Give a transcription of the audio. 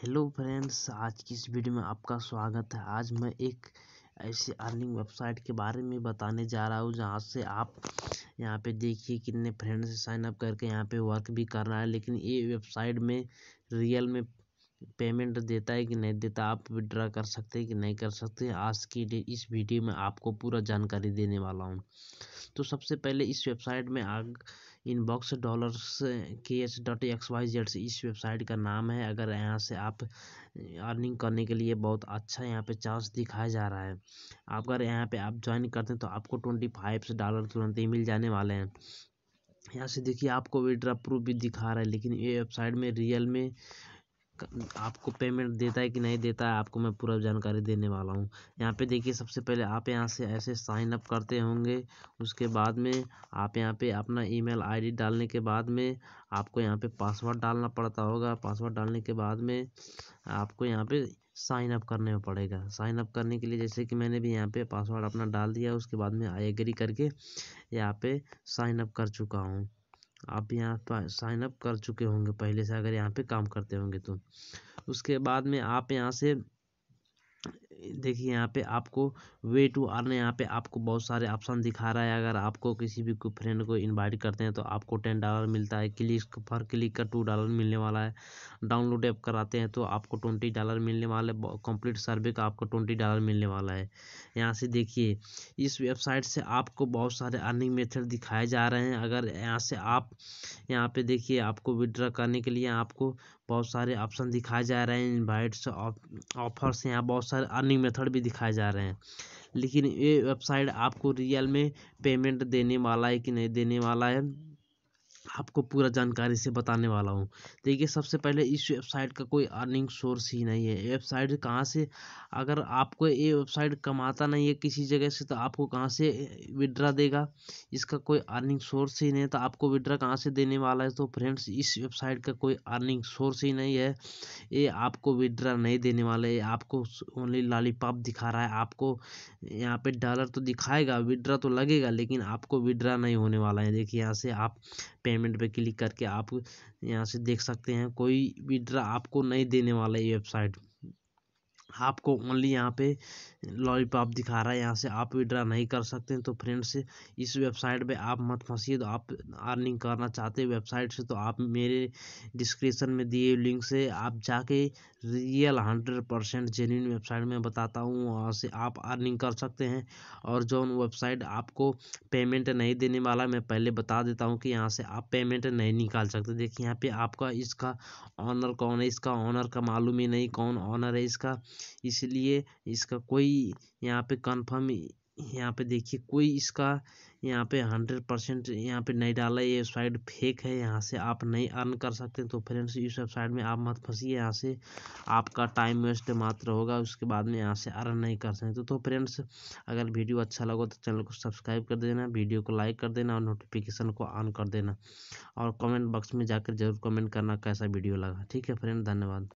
hello friends आज की इस वीडियो में आपका स्वागत है आज मैं एक ऐसी अर्निंग वेबसाइट के बारे में बताने जा रहा हूँ जहाँ से आप यहाँ पे देखिए कितने फ्रेंड्स साइन अप करके यहाँ पे वर्क भी कर रहा है लेकिन ये वेबसाइट में रियल में पेमेंट देता है कि नहीं देता आप विड्रा कर सकते हैं कि नहीं कर सकते आज की इस वीडियो में आपको पूरा जानकारी देने वाला हूँ तो सबसे पहले इस वेबसाइट में आग इनबॉक्स डॉलर के H dot X Y Z इस वेबसाइट का नाम है अगर यहाँ से आप अर्निंग करने के लिए बहुत अच्छा यहाँ पे चांस दिखाया जा रहा है आप अगर यहाँ पे आप ज्वाइन करते हैं तो आपको ट्वेंटी फाइव से डॉलर तुरंत ही मिल जाने वाले हैं यहाँ से देखिए आपको विड्रा प्रूफ भी दिखा रहा है लेकिन ये वेबसाइट में रियल में आपको पेमेंट देता है कि नहीं देता है आपको मैं पूरा जानकारी देने वाला हूँ यहाँ पे देखिए सबसे पहले आप यहाँ से ऐसे साइन अप करते होंगे उसके बाद में आप यहाँ पे अपना ईमेल आईडी डालने के बाद में आपको यहाँ पे पासवर्ड डालना पड़ता होगा पासवर्ड डालने के बाद में आपको यहाँ पे साइन अप करने में पड़ेगा साइन अप करने के लिए जैसे कि मैंने भी यहाँ पे पासवर्ड अपना डाल दिया उसके बाद में आई एग्री करके यहाँ पे साइन अप कर चुका हूँ आप यहाँ पर साइन अप कर चुके होंगे पहले से अगर यहाँ पे काम करते होंगे तो उसके बाद में आप यहाँ से देखिए यहाँ पे आपको वे टू अर्न यहाँ पे आपको बहुत सारे ऑप्शन दिखा रहा है अगर आपको किसी भी फ्रेंड को इनवाइट करते हैं तो आपको टेन डॉलर मिलता है क्लिक पर क्लिक का टू डॉलर मिलने वाला है डाउनलोड ऐप कराते हैं तो आपको ट्वेंटी डॉलर मिलने वाला है कंप्लीट सर्वे का आपको ट्वेंटी डॉलर मिलने वाला है यहाँ से देखिए इस वेबसाइट से आपको बहुत सारे अर्निंग मेथड दिखाए जा रहे हैं अगर यहाँ से आप यहाँ पे देखिए आपको विड्रा करने के लिए आपको बहुत सारे ऑप्शन दिखाए जा रहे हैं इन्वाइट्स ऑफर्स यहाँ बहुत सारे अर्निंग मेथड भी दिखाए जा रहे हैं लेकिन ये वेबसाइट आपको रियल में पेमेंट देने वाला है कि नहीं देने वाला है आपको पूरा जानकारी से बताने वाला हूँ देखिए सबसे पहले इस वेबसाइट का कोई अर्निंग सोर्स ही नहीं है वेबसाइट कहाँ से अगर आपको ये वेबसाइट कमाता नहीं है किसी जगह से तो आपको कहाँ से विड्रा देगा इसका कोई अर्निंग सोर्स ही नहीं है तो आपको विड्रा कहाँ से देने वाला है तो फ्रेंड्स इस वेबसाइट का कोई अर्निंग सोर्स ही नहीं है ये आपको विड्रा नहीं देने वाला है आपको ओनली लॉलीपॉप दिखा रहा है आपको यहाँ पर डॉलर तो दिखाएगा विड्रा तो लगेगा लेकिन आपको विड्रा नहीं होने वाला है देखिए यहाँ से आप पेमेंट पेमेंट पे क्लिक करके आप यहाँ से देख सकते हैं कोई विड्रा आपको नहीं देने वाला ये वेबसाइट आपको ओनली यहाँ पे लॉलीपॉप दिखा रहा है यहाँ से आप विड्रा नहीं कर सकते हैं तो फ्रेंड्स इस वेबसाइट पे आप मत फंसिए तो आप अर्निंग करना चाहते हैं वेबसाइट से तो आप मेरे डिस्क्रिप्शन में दिए लिंक से आप जाके real hundred percent genuine website में बताता हूँ वहाँ से आप अर्निंग कर सकते हैं और जो वेबसाइट आपको पेमेंट नहीं देने वाला मैं पहले बता देता हूँ कि यहाँ से आप पेमेंट नहीं निकाल सकते देखिए यहाँ पर आपका इसका ऑनर कौन है इसका ऑनर का मालूम ही नहीं कौन ऑनर है इसका इसलिए इसका कोई यहाँ पे कंफर्म यहाँ पे देखिए कोई इसका यहाँ पे हंड्रेड परसेंट यहाँ पे नहीं डाला ये वेबसाइट फेक है यहाँ से आप नहीं अर्न कर सकते तो फ्रेंड्स इस वेबसाइट में आप मत फंसिए यहाँ से आपका टाइम वेस्ट मात्र होगा उसके बाद में यहाँ से अर्न नहीं कर सकते तो फ्रेंड्स अगर वीडियो अच्छा लगा तो चैनल को सब्सक्राइब कर देना वीडियो को लाइक कर देना और नोटिफिकेशन को ऑन कर देना और कमेंट बॉक्स में जाकर जरूर कमेंट करना कैसा वीडियो लगा ठीक है फ्रेंड धन्यवाद